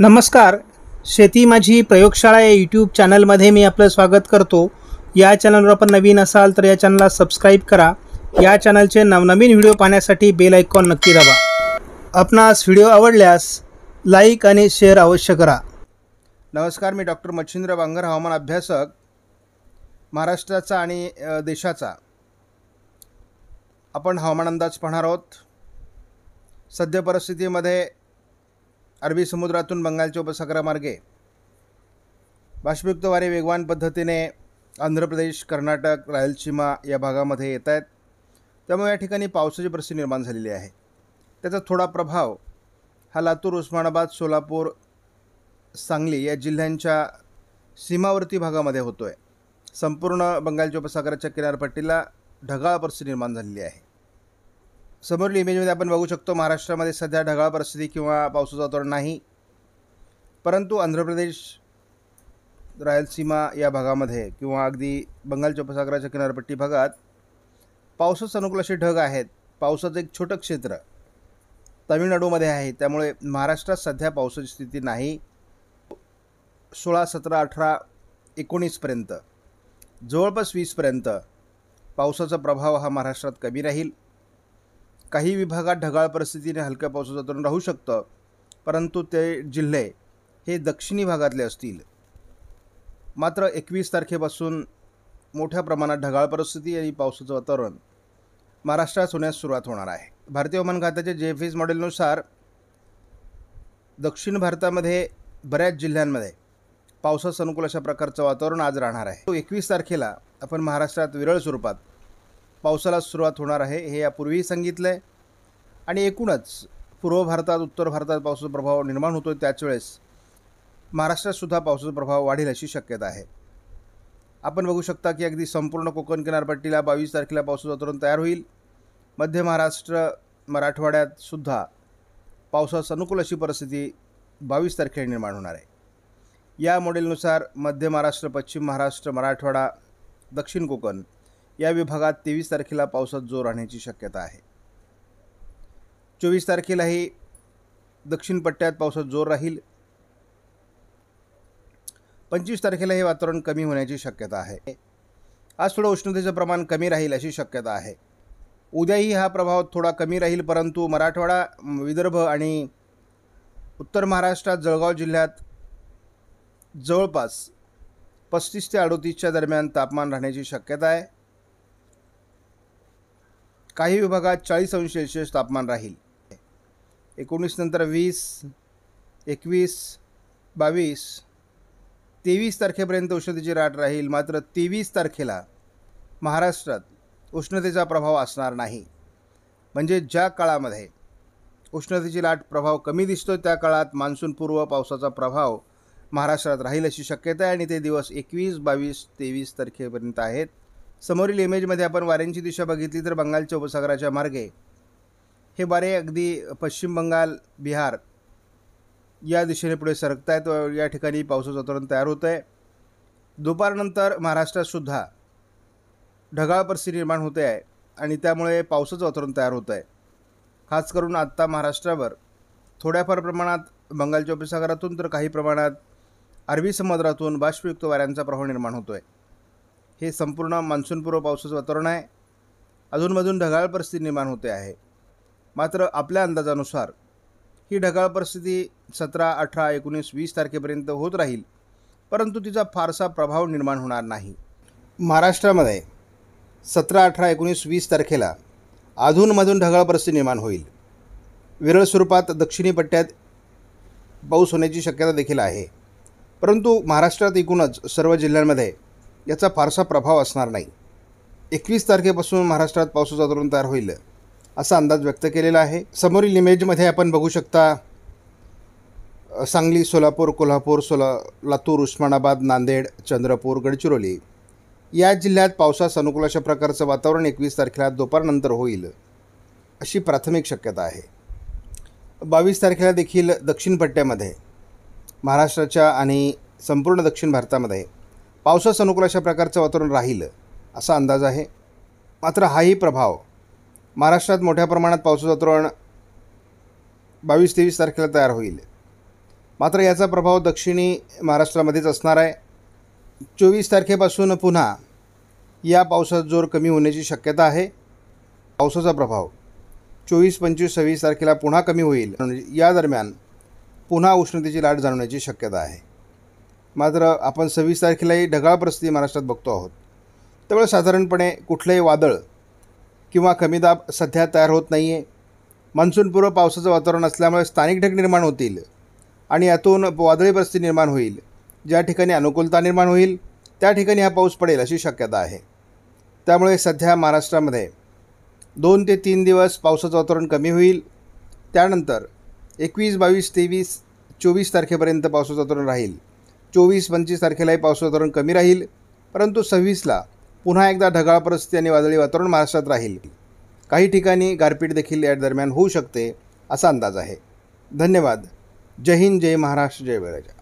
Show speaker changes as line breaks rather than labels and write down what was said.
नमस्कार शेती माझी प्रयोगशाळा या यूट्यूब चॅनलमध्ये मी आपलं स्वागत करतो या चॅनलवर आपण नवीन असाल तर या चॅनलला सबस्क्राईब करा या चॅनलचे नवनवीन व्हिडिओ पाहण्यासाठी बेल ऐकॉन नक्की दाबा आपणास व्हिडिओ आवडल्यास लाईक आणि शेअर अवश्य करा नमस्कार मी डॉक्टर मच्छिंद्र बांगर हवामान अभ्यासक महाराष्ट्राचा आणि देशाचा आपण हवामान अंदाज पाहणार आहोत सद्य परिस्थितीमध्ये अरबी समुद्रातून बंगालच्या उपसागरामार्गे बाष्पयुक्त वारे वेगवान पद्धतीने आंध्र प्रदेश कर्नाटक रायलसीमा या भागामध्ये येत आहेत त्यामुळे या ठिकाणी पावसाची परिस्थिती निर्माण झालेली आहे त्याचा थोडा प्रभाव हा लातूर उस्मानाबाद सोलापूर सांगली या जिल्ह्यांच्या सीमावर्ती भागामध्ये होतो आहे संपूर्ण बंगालच्या उपसागराच्या किनारपट्टीला ढगाळ परिस्थिती निर्माण झालेली आहे समोरील इमेजमध्ये आपण बघू शकतो महाराष्ट्रामध्ये सध्या ढगाळ परिस्थिती किंवा पावसाचा तोड नाही परंतु आंध्र प्रदेश रायलसीमा या भागामध्ये किंवा अगदी बंगालच्या उपसागराच्या किनारपट्टी भागात पावसाचं अनुकूल असे ढग आहेत पावसाचं एक छोटं क्षेत्र तामिळनाडूमध्ये आहे त्यामुळे महाराष्ट्रात सध्या पावसाची स्थिती नाही सोळा सतरा अठरा एकोणीसपर्यंत जवळपास वीसपर्यंत पावसाचा प्रभाव हा महाराष्ट्रात कमी राहील काही विभागात ढगाळ परिस्थितीने हलक्या पावसाचं वातावरण राहू शकतं परंतु ते जिल्हे हे दक्षिणी भागातले असतील मात्र एकवीस तारखेपासून मोठ्या प्रमाणात ढगाळ परिस्थिती आणि पावसाचं वातावरण महाराष्ट्रात होण्यास सुरुवात होणार आहे भारतीय हवामान खात्याच्या जे एफ एस मॉडेलनुसार दक्षिण भारतामध्ये बऱ्याच जिल्ह्यांमध्ये पावसास अनुकूल अशा प्रकारचं वातावरण आज राहणार आहे तो एकवीस तारखेला आपण महाराष्ट्रात विरळ स्वरूपात पावसाला सुरुवात होणार आहे हे यापूर्वीही सांगितलं आहे आणि एकूणच पूर्व भारतात उत्तर भारतात पावसाचा प्रभाव निर्माण होतो त्याच वेळेस महाराष्ट्रातसुद्धा पावसाचा प्रभाव वाढेल अशी शक्यता आहे आपण बघू शकता की अगदी संपूर्ण कोकण किनारपट्टीला बावीस तारखेला पावसाचं वातावरण तयार होईल मध्य महाराष्ट्र मराठवाड्यातसुद्धा पावसास अनुकूल अशी परिस्थिती बावीस तारखेला निर्माण होणार आहे या मॉडेलनुसार मध्य महाराष्ट्र पश्चिम महाराष्ट्र मराठवाडा दक्षिण कोकण या विभागात तेवीस तारखेला पावसात जोर राहण्याची शक्यता आहे चोवीस तारखेलाही दक्षिण पट्ट्यात पावसात जोर राहील पंचवीस तारखेला हे वातावरण कमी होण्याची शक्यता आहे आज थोडं उष्णतेचं प्रमाण कमी राहील अशी शक्यता आहे उद्याही हा प्रभाव थोडा कमी राहील परंतु मराठवाडा विदर्भ आणि उत्तर महाराष्ट्रात जळगाव जिल्ह्यात जवळपास पस्तीस ते अडोतीसच्या दरम्यान तापमान राहण्याची शक्यता आहे काही विभागात चाळीस अंश सेल्सिअस तापमान राहील एकोणीस नंतर वीस एकवीस बावीस तेवीस तारखेपर्यंत उष्णतेची लाट राहील मात्र तेवीस तारखेला महाराष्ट्रात उष्णतेचा प्रभाव असणार नाही म्हणजे ज्या काळामध्ये उष्णतेची लाट प्रभाव कमी दिसतो त्या काळात मान्सूनपूर्व पावसाचा प्रभाव महाराष्ट्रात राहील अशी शक्यता आहे आणि ते दिवस एकवीस बावीस तेवीस तारखेपर्यंत आहेत समोरील इमेजमध्ये आपण वाऱ्यांची दिशा बघितली तर बंगालच्या उपसागराच्या मार्गे हे वारे अगदी पश्चिम बंगाल बिहार या दिशेने पुढे सरकत आहेत व या ठिकाणी पावसाचं वातावरण तयार होतं आहे दुपारनंतर महाराष्ट्रातसुद्धा ढगाळ परिस्थिती निर्माण होते आहे आणि त्यामुळे पावसाचं वातावरण तयार होतं आहे खास करून आत्ता महाराष्ट्रावर थोड्याफार प्रमाणात बंगालच्या उपसागरातून तर काही प्रमाणात अरबी समुद्रातून बाष्पयुक्त वाऱ्यांचा प्रभाव निर्माण होतो आहे हे संपूर्ण मान्सूनपूर्व पावसाचं वातावरण आहे अधूनमधून ढगाळ परिस्थिती निर्माण होते आहे मात्र आपल्या अंदाजानुसार ही ढगाळ परिस्थिती सतरा अठरा एकोणीस वीस तारखेपर्यंत होत राहील परंतु तिचा फारसा प्रभाव निर्माण होणार नाही महाराष्ट्रामध्ये सतरा अठरा एकोणीस वीस तारखेला अधूनमधून ढगाळ परिस्थिती निर्माण होईल विरळ स्वरूपात दक्षिणी पट्ट्यात पाऊस होण्याची शक्यता देखील आहे परंतु महाराष्ट्रात एकूणच सर्व जिल्ह्यांमध्ये याचा फारसा प्रभाव असणार नाही एकवीस तारखेपासून महाराष्ट्रात पावसाचा धोरण तयार होईल असा अंदाज व्यक्त केलेला आहे समोरील इमेजमध्ये आपण बघू शकता सांगली सोलापूर कोल्हापूर सोला लातूर उस्मानाबाद नांदेड चंद्रपूर गडचिरोली या जिल्ह्यात पावसास अनुकूल अशा प्रकारचं वातावरण एकवीस तारखेला दुपारनंतर होईल अशी प्राथमिक शक्यता आहे बावीस तारखेला देखील दक्षिण पट्ट्यामध्ये महाराष्ट्राच्या आणि संपूर्ण दक्षिण भारतामध्ये पावसास अनुकूल अशा प्रकारचं वातावरण राहिलं असा अंदाज आहे मात्र हाही प्रभाव महाराष्ट्रात मोठ्या प्रमाणात पावसाचं वातावरण बावीस तेवीस तारखेला तयार होईल मात्र याचा प्रभाव दक्षिणी महाराष्ट्रामध्येच असणार आहे चोवीस तारखेपासून पुन्हा या पावसाचा जोर कमी होण्याची शक्यता आहे पावसाचा प्रभाव चोवीस पंचवीस सव्वीस तारखेला पुन्हा कमी होईल या दरम्यान पुन्हा उष्णतेची लाट जाणवण्याची शक्यता आहे मात्र आपण सव्वीस तारखेलाही ढगाळ परिस्थिती महाराष्ट्रात बघतो आहोत त्यामुळे साधारणपणे कुठलंही वादळ किंवा कमी दाब सध्या तयार होत नाही आहे मान्सूनपूर्व पावसाचं वातावरण असल्यामुळे स्थानिक ढग निर्माण होतील आणि यातून वादळी परिस्थिती निर्माण होईल ज्या ठिकाणी अनुकूलता निर्माण होईल त्या ठिकाणी हा पाऊस पडेल अशी शक्यता आहे त्यामुळे सध्या महाराष्ट्रामध्ये दोन ते तीन दिवस पावसाचं वातावरण कमी होईल त्यानंतर एकवीस बावीस तेवीस चोवीस तारखेपर्यंत पावसाचं वातावरण राहील चोवीस पंचवीस तारखेलाही पावसाचं वातावरण कमी राहील परंतु सव्वीसला पुन्हा एकदा ढगाळ परिस्थिती आणि वादळी वातावरण महाराष्ट्रात राहील काही ठिकाणी गारपीट देखील या दरम्यान होऊ शकते असा अंदाज आहे धन्यवाद जय हिंद जय महाराष्ट्र जय वेळाच्या